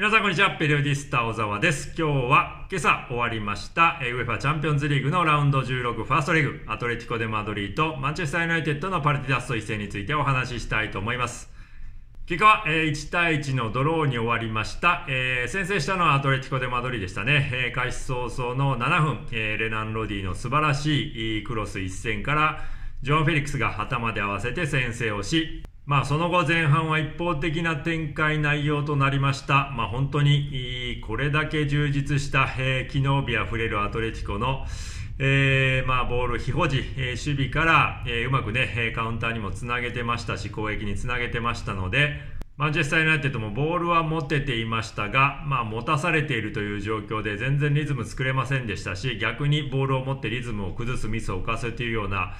皆さんこんにちは、ペリオディスタ小沢です。今日は今朝終わりました、UEFA チャンピオンズリーグのラウンド16ファーストリーグ、アトレティコ・デ・マドリーとマンチェスター・ユナイテッドのパルティダスト一戦についてお話ししたいと思います。結果は1対1のドローに終わりました。えー、先制したのはアトレティコ・デ・マドリーでしたね。えー、開始早々の7分、えー、レナン・ロディの素晴らしいクロス一戦からジョン・フェリックスが頭で合わせて先制をし、まあ、その後前半は一方的な展開内容となりました。まあ、本当にこれだけ充実した、えー、機能美あふれるアトレティコの、えー、まあ、ボール非保持、えー、守備から、えうまくね、カウンターにもつなげてましたし、攻撃につなげてましたので、マンチェスタってナイテッドもボールは持てていましたが、まあ、持たされているという状況で全然リズム作れませんでしたし、逆にボールを持ってリズムを崩すミスを犯すというような、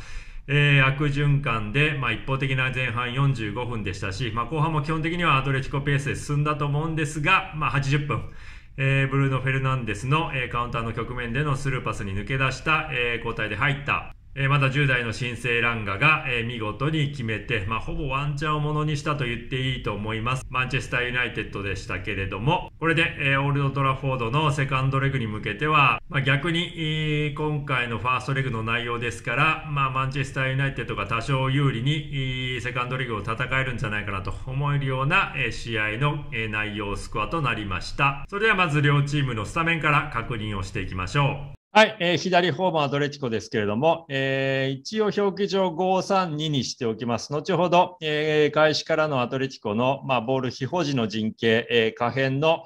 えー、悪循環で、まあ、一方的な前半45分でしたし、まあ、後半も基本的にはアトレティコペースで進んだと思うんですが、まあ、80分、えー、ブルーノ・フェルナンデスの、えー、カウンターの局面でのスルーパスに抜け出した、えー、交代で入った、えー、まだ10代の新生ランガが、えー、見事に決めて、まあ、ほぼワンチャンをものにしたと言っていいと思います。マンチェスターユナイテッドでしたけれども、これで、えー、オールドトラフォードのセカンドレグに向けては、まあ、逆に、えー、今回のファーストレグの内容ですから、まあ、マンチェスターユナイテッドが多少有利に、えー、セカンドレグを戦えるんじゃないかなと思えるような、えー、試合の、えー、内容スコアとなりました。それではまず両チームのスタメンから確認をしていきましょう。はい、えー、左ホーム、アドレチコですけれども、えー、一応表記上532にしておきます。後ほど、えー、開始からのアトレチコの、まあ、ボール非保持の陣形、えー、可変の、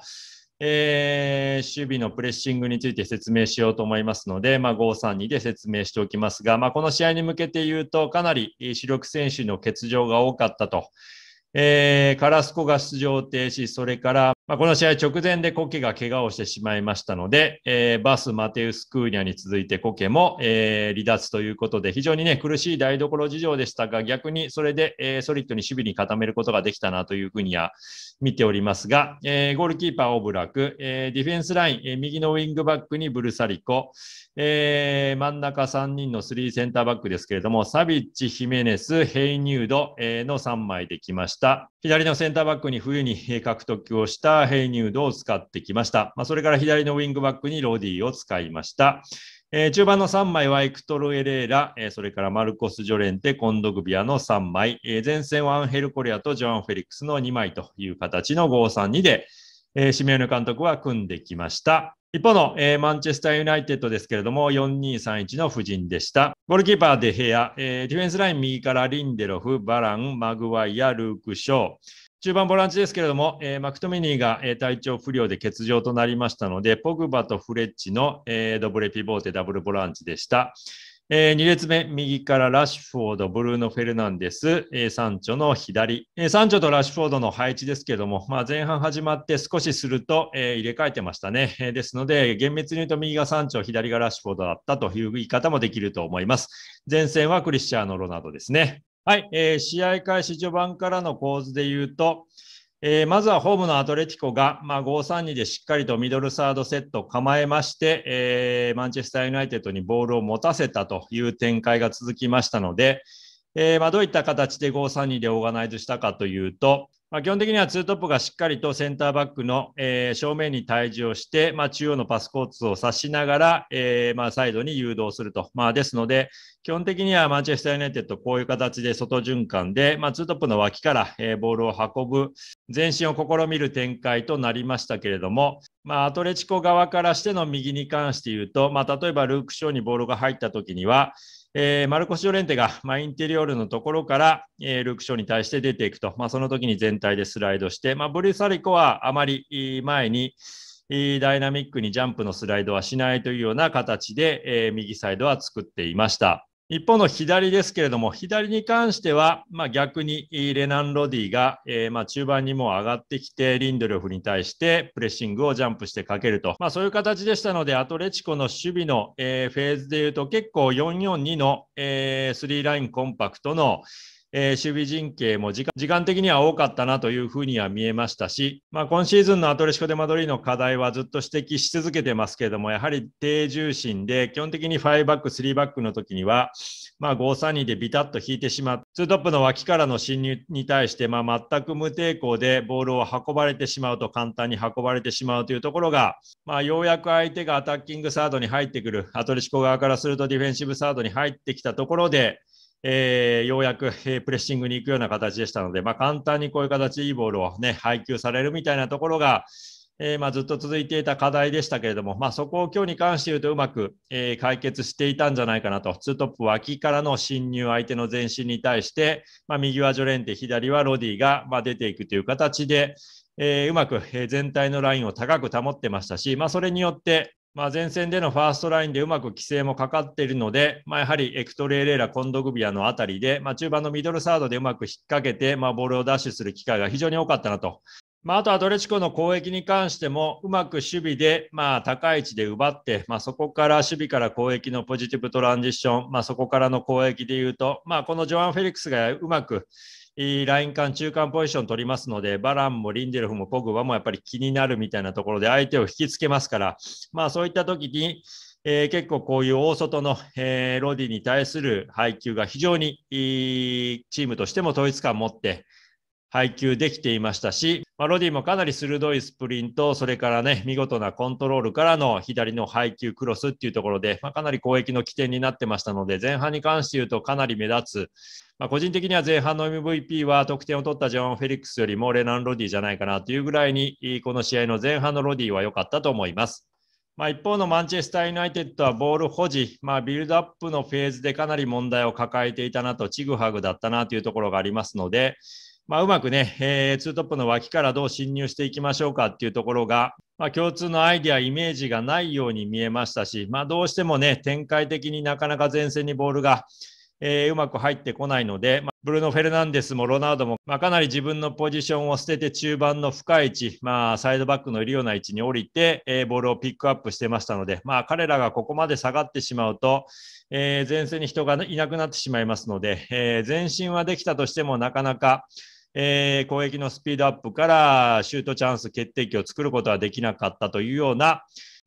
えー、守備のプレッシングについて説明しようと思いますので、まあ、532で説明しておきますが、まあ、この試合に向けて言うと、かなり主力選手の欠場が多かったと。えー、カラスコが出場停止、それからまあ、この試合直前でコケが怪我をしてしまいましたので、えー、バス、マテウス・クーニャに続いてコケも、えー、離脱ということで、非常にね、苦しい台所事情でしたが、逆にそれで、えー、ソリッドに守備に固めることができたなというふうには見ておりますが、えー、ゴールキーパー、オブラク、えー、ディフェンスライン、えー、右のウィングバックにブルサリコ、えー、真ん中3人の3センターバックですけれども、サビッチ、ヒメネス、ヘイニュード、の3枚できました。左のセンターバックに冬に獲得をしたヘイニュードを使ってきました。まあ、それから左のウィングバックにロディを使いました。えー、中盤の3枚はエクトル・エレーラ、えー、それからマルコス・ジョレンテ、コンドグビアの3枚、えー、前線はアンヘル・コリアとジョアン・フェリックスの2枚という形の532で、えー、シメーネ監督は組んできました。一方の、えー、マンチェスター・ユナイテッドですけれども、4231の布陣でした。ゴールキーパー、デヘア、えー、ディフェンスライン右からリンデロフ、バラン、マグワイア、ルーク・ショー、中盤ボランチですけれども、えー、マクトミニーが、えー、体調不良で欠場となりましたので、ポグバとフレッチの、えー、ドブレピボーテダブルボランチでした。えー、2列目、右からラッシュフォード、ブルーノ・フェルナンデス、えー、サンチョの左、えー、サンチョとラッシュフォードの配置ですけれども、まあ、前半始まって少しすると、えー、入れ替えてましたね、えー、ですので、厳密に言うと右がサンチョ、左がラッシュフォードだったという言い方もできると思います。前線はクリスチャーノ・ロナウドですね。はい、えー、試合開始序盤からの構図で言うと、えー、まずはホームのアトレティコが、まあ、5-3-2でしっかりとミドルサードセットを構えまして、えー、マンチェスター・ユナイテッドにボールを持たせたという展開が続きましたので、えーまあ、どういった形で5-3-2でオーガナイズしたかというと、まあ、基本的にはツートップがしっかりとセンターバックの、えー、正面に対峙をして、まあ、中央のパスコーツを指しながら、えー、まあ、サイドに誘導すると。まあ、ですので、基本的にはマンチェスター・ユナイテッド、こういう形で外循環で、まあ、ツートップの脇から、えー、ボールを運ぶ、前進を試みる展開となりましたけれども、まあ、アトレチコ側からしての右に関して言うと、まあ、例えばルーク・ショーにボールが入った時には、えー、マルコス・ジョレンテが、まあ、インテリオールのところから、えー、ルーク・ショーに対して出ていくと、まあ、その時に全体でスライドして、まあ、ブリュー・サリコはあまり前にダイナミックにジャンプのスライドはしないというような形で、えー、右サイドは作っていました。一方の左ですけれども、左に関しては、まあ、逆にレナン・ロディが、えー、まあ中盤にも上がってきて、リンドルフに対してプレッシングをジャンプしてかけると、まあ、そういう形でしたので、アトレチコの守備の、えー、フェーズでいうと、結構442の、えー、スリーラインコンパクトの、えー、守備陣形も時間的には多かったなというふうには見えましたし、まあ、今シーズンのアトレシコ・デ・マドリーの課題はずっと指摘し続けてますけれども、やはり低重心で、基本的に5バック、3バックの時には、まあ、532でビタッと引いてしまう、2トップの脇からの侵入に対して、まあ、全く無抵抗でボールを運ばれてしまうと、簡単に運ばれてしまうというところが、まあ、ようやく相手がアタッキングサードに入ってくる、アトレシコ側からするとディフェンシブサードに入ってきたところで、えー、ようやく、えー、プレッシングに行くような形でしたので、まあ、簡単にこういう形、いいボールを、ね、配球されるみたいなところが、えー、まあ、ずっと続いていた課題でしたけれども、まあ、そこを今日に関して言うとうまく、え解決していたんじゃないかなと、2トップ脇からの侵入、相手の前進に対して、ま右はジョレンテ、左はロディが、ま出ていくという形で、えうまく、え全体のラインを高く保ってましたし、まそれによって、まあ、前線でのファーストラインでうまく規制もかかっているので、まあ、やはりエクトレーレーラ、コンドグビアのあたりで、まあ、中盤のミドルサードでうまく引っ掛けて、まあ、ボールをダッシュする機会が非常に多かったなと。まあ、あとアドレチコの攻撃に関しても、うまく守備で、まあ、高い位置で奪って、まあ、そこから守備から攻撃のポジティブトランジション、まあ、そこからの攻撃でいうと、まあ、このジョアン・フェリックスがうまくライン間、中間ポジション取りますので、バランもリンデルフもポグバもやっぱり気になるみたいなところで相手を引きつけますから、まあそういった時に、えー、結構こういう大外の、えー、ロディに対する配球が非常にチームとしても統一感を持って、配球できていましたし、まあ、ロディもかなり鋭いスプリント、それからね、見事なコントロールからの左の配球クロスっていうところで、まあ、かなり攻撃の起点になってましたので、前半に関して言うとかなり目立つ。まあ、個人的には前半の MVP は得点を取ったジョン・フェリックスよりもレナン・ロディじゃないかなというぐらいに、この試合の前半のロディは良かったと思います。まあ、一方のマンチェスター・ユナイテッドはボール保持、まあ、ビルドアップのフェーズでかなり問題を抱えていたなと、ちぐはぐだったなというところがありますので、まあ、うまくね、えー、ツートップの脇からどう侵入していきましょうかっていうところが、まあ、共通のアイディア、イメージがないように見えましたし、まあ、どうしてもね、展開的になかなか前線にボールが、えー、うまく入ってこないので、まあ、ブルーノ・フェルナンデスもロナウドも、まあ、かなり自分のポジションを捨てて中盤の深い位置、まあ、サイドバックのいるような位置に降りて、えー、ボールをピックアップしてましたので、まあ、彼らがここまで下がってしまうと、えー、前線に人がいなくなってしまいますので、え前進はできたとしてもなかなか、えー、攻撃のスピードアップからシュートチャンス、決定機を作ることはできなかったというような、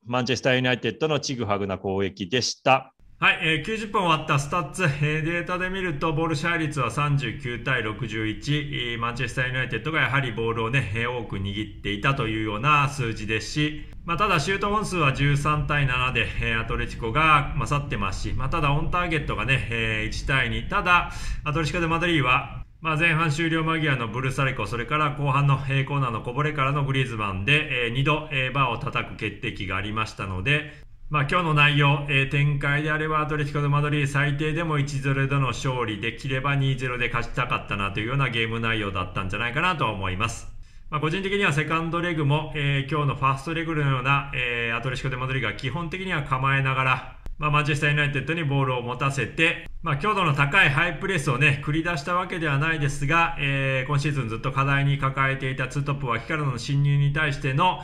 マンチェスター・ユナイテッドのチグハグな攻撃でした。はい、えー、90分終わったスタッツ、えー、データで見るとボール支配率は39対61、えー、マンチェスター・ユナイテッドがやはりボールをね、えー、多く握っていたというような数字ですし、まあ、ただシュート本数は13対7で、えー、アトレチコが勝ってますし、まあ、ただオンターゲットがね、えー、1対2、ただアトレチコでマドリーはまあ、前半終了間際のブルサリコ、それから後半の、えー、コーナーのこぼれからのグリーズマンで、えー、2度、えー、バーを叩く決定機がありましたので、まあ、今日の内容、えー、展開であればアトレティコ・ド・マドリー最低でも1-0での勝利できれば2-0で勝ちたかったなというようなゲーム内容だったんじゃないかなと思います。まあ、個人的にはセカンドレグも、えー、今日のファーストレグのような、えー、アトレシコ・デマドリーが基本的には構えながら、まあ、マンチェスターユナイテッドにボールを持たせて、まあ、強度の高いハイプレスをね、繰り出したわけではないですが、えー、今シーズンずっと課題に抱えていたツートップ脇からの侵入に対しての、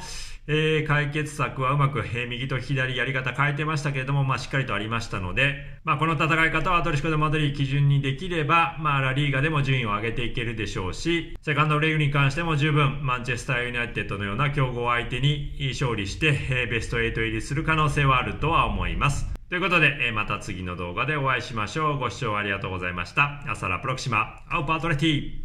えー、解決策はうまく、えー、右と左やり方変えてましたけれども、まあ、しっかりとありましたので、まあ、この戦い方はアトリシコ・でマドリー基準にできれば、まあ、ラリーガでも順位を上げていけるでしょうし、セカンドレグに関しても十分、マンチェスター・ユナイテッドのような強豪相手に勝利して、えー、ベスト8入りする可能性はあるとは思います。ということで、えまた次の動画でお会いしましょう。ご視聴ありがとうございました。アサラプロクシマ、アウパートレティ